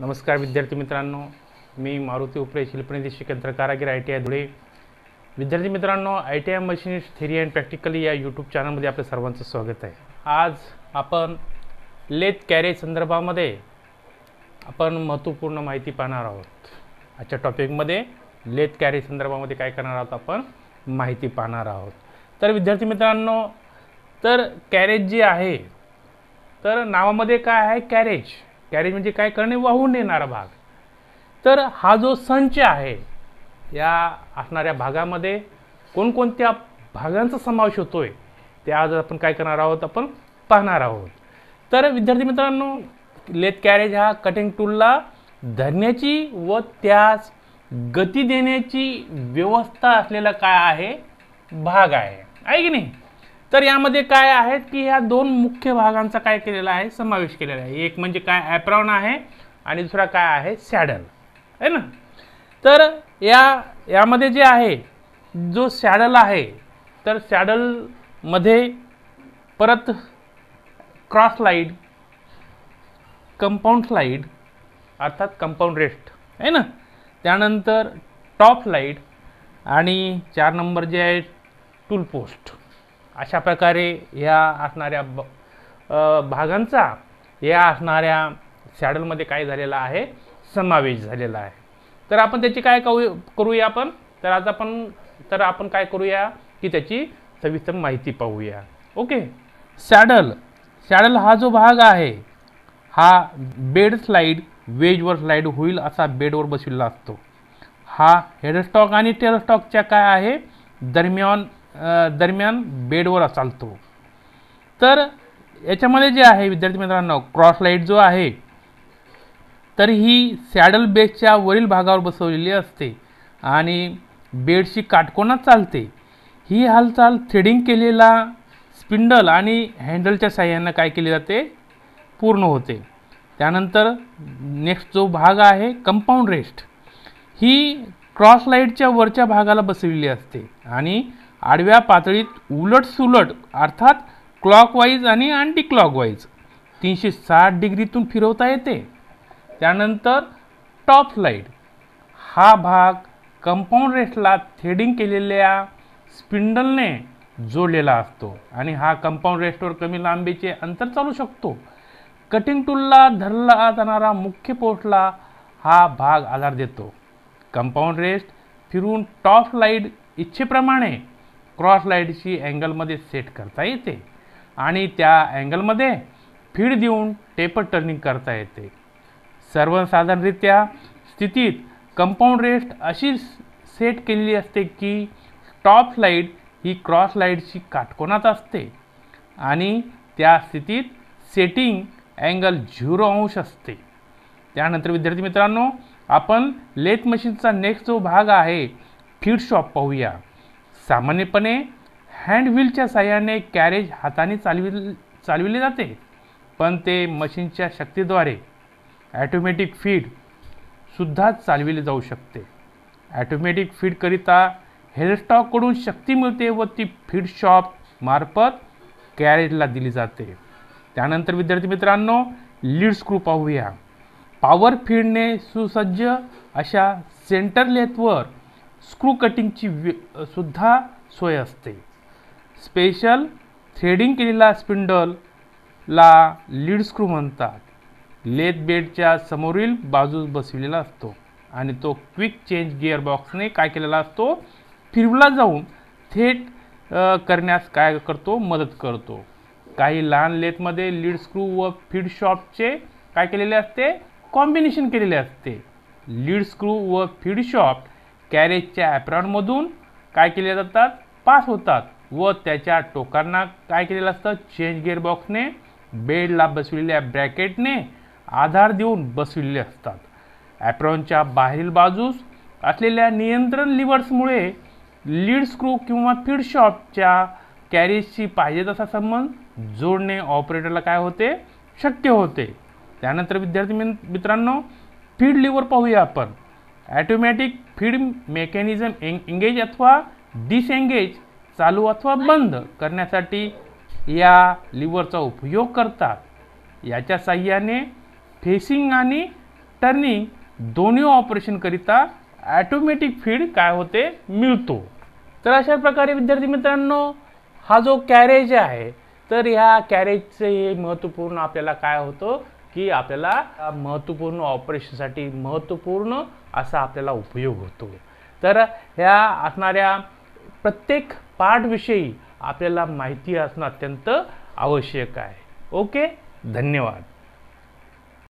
नमस्कार विद्यार्थी मित्रांनो मी मारुती उपरे शिल्पनिर्देशक कारागीर आय टी आय धुळे विद्यार्थी मित्रांनो I T I machinist theory and practically या यूट्यूब चॅनलमध्ये आपलं सर्वांचं स्वागत आहे आज आपण लेत कॅरेज संदर्भामध्ये आपण महत्त्वपूर्ण माहिती पाहणार आहोत आजच्या टॉपिकमध्ये लेत कॅरेज संदर्भामध्ये काय करणार आहोत आपण माहिती पाहणार आहोत तर विद्यार्थी मित्रांनो तर कॅरेज जे आहे तर नावामध्ये काय आहे कॅरेज कॅरेज म्हणजे काय करणे वाहून नेणारा भाग तर हा जो संच आहे या असणाऱ्या भागामध्ये कोणकोणत्या भागांचा समावेश होतो आहे ते आज आपण काय करणार आहोत आपण पाहणार आहोत तर विद्यार्थी मित्रांनो लेथ कॅरेज हा कटिंग टूलला धरण्याची व त्यास गती देण्याची व्यवस्था असलेला काय आहे भाग आहे आहे की नाही तर यामध्ये काय आहेत की ह्या दोन मुख्य भागांचा काय केलेला आहे समावेश केलेला आहे एक म्हणजे काय ॲप्रॉन आहे आणि दुसरा काय आहे सॅडल आहे ना तर या यामध्ये जे आहे जो सॅडल आहे तर सॅडलमध्ये परत क्रॉस लाईड कंपाऊंड स्लाईड अर्थात कंपाऊंड रेस्ट आहे ना त्यानंतर टॉप लाईट आणि चार नंबर जे आहे टूल पोस्ट अशा प्रकारे ह्या असणाऱ्या ब भागांचा या असणाऱ्या सॅडलमध्ये काय झालेला आहे समावेश झालेला आहे तर आपण त्याची काय करू करूया आपण तर आज आपण तर आपण काय करूया की त्याची सविस्तर माहिती पाहूया ओके सॅडल सॅडल हा जो भाग आहे हा बेड स्लाईड वेजवर स्लाइड होईल असा बेडवर बसविला असतो हा हेडस्टॉक आणि टेरस्टॉकच्या काय आहे दरम्यान दरम्यान बेडवर चालतो तर याच्यामध्ये जे आहे विद्यार्थी मित्रांनो क्रॉस लाईट जो आहे तर ही सॅडल बेसच्या वरील भागावर बसवलेली असते आणि बेडशी काटकोणात चालते ही हालचाल थ्रेडिंग केलेला स्पिंडल आणि हँडलच्या साह्यानं काय केले जाते पूर्ण होते त्यानंतर नेक्स्ट जो भाग आहे कंपाऊंड रेस्ट ही क्रॉस लाईटच्या वरच्या भागाला बसविली असते आणि आडव्या पातळीत उलटसुलट अर्थात क्लॉकवाईज आणि अँटी क्लॉकवाईज तीनशे साठ डिग्रीतून फिरवता येते त्यानंतर टॉप स्लाईड हा भाग कंपाऊंड रेस्टला थ्रेडिंग केलेल्या स्पिंडलने जोडलेला असतो आणि हा कंपाऊंड रेस्टवर कमी लांबीचे अंतर चालू शकतो कटिंग टूलला धरला जाणारा मुख्य पोस्टला हा भाग आधार देतो कंपाऊंड रेस्ट फिरून टॉप लाईट इच्छेप्रमाणे क्रॉस लाईटशी अँगलमध्ये सेट करता येते आणि त्या अँगलमध्ये फीड देऊन टेपर टर्निंग करता येते सर्वसाधारणरित्या स्थितीत कंपाऊंड रेस्ट अशी सेट केलेली असते की टॉप लाईट ही क्रॉस लाईटची काटकोनात असते आणि त्या स्थितीत सेटिंग अँगल झिरो अंश असते त्यानंतर विद्यार्थी मित्रांनो आपण लेथ मशीनचा नेक्स्ट जो भाग आहे फीड शॉप पाहूया सामान्यपणे हँडव्हीलच्या साह्याने कॅरेज हाताने चालवि चालविले जाते पण ते मशीनच्या शक्तीद्वारे ॲटोमॅटिक फीडसुद्धा चालविले जाऊ शकते ॲटोमॅटिक फीडकरिता हेअरस्टॉककडून शक्ती मिळते व ती फीड शॉप मार्फत कॅरेजला दिली जाते त्यानंतर विद्यार्थी मित्रांनो लीड स्क्रू पाहूया पॉवर फीडने सुसज्ज अशा सेंटर लेथवर स्क्रू कटिंगची ची सुद्धा सोय असते स्पेशल थ्रेडिंग केलेला स्पिंडलला लीड स्क्रू म्हणतात लेथ बेडच्या समोरील बाजूस बसविलेला असतो आणि तो क्विक चेंज गिअर बॉक्सने काय केलेला असतो फिरवला जाऊन थेट करण्यास काय करतो मदत करतो काही लहान लेथमध्ये लीड स्क्रू व फीड शॉपचे काय केलेले असते कॉम्बिनेशन केलेले असते लीड स्क्रू व फीड शॉप कॅरेजच्या ॲप्रॉनमधून काय केले जातात पास होतात व त्याच्या टोकांना काय केलेलं असतं चेंज गिअरबॉक्सने बेडला बसविलेल्या ब्रॅकेटने आधार देऊन बसविलेले असतात ॲप्रॉनच्या बाहेरील बाजूस असलेल्या नियंत्रण लिव्हर्समुळे लीड स्क्रू किंवा फीडशॉपच्या कॅरेजशी पाहिजे तसा संबंध जोडणे ऑपरेटरला काय होते शक्य होते त्यानंतर विद्यार्थी मित्रांनो फीड लिव्हर पाहूया आपण ॲटोमॅटिक फीड मेकॅनिझम एंग एंगेज अथवा डिसएंगेज चालू अथवा बंद करण्यासाठी या लिवरचा उपयोग करतात याच्या साह्याने फेसिंग आणि टर्निंग दोन्ही ऑपरेशनकरिता ॲटोमॅटिक फीड काय होते मिळतो तर अशा प्रकारे विद्यार्थी मित्रांनो हा जो कॅरेज आहे तर ह्या कॅरेजचे हे महत्त्वपूर्ण आपल्याला काय होतं की आपल्याला महत्त्वपूर्ण ऑपरेशनसाठी महत्त्वपूर्ण असा आपल्याला उपयोग होतो तर ह्या असणाऱ्या प्रत्येक पाठविषयी आपल्याला माहिती असणं अत्यंत आवश्यक आहे ओके धन्यवाद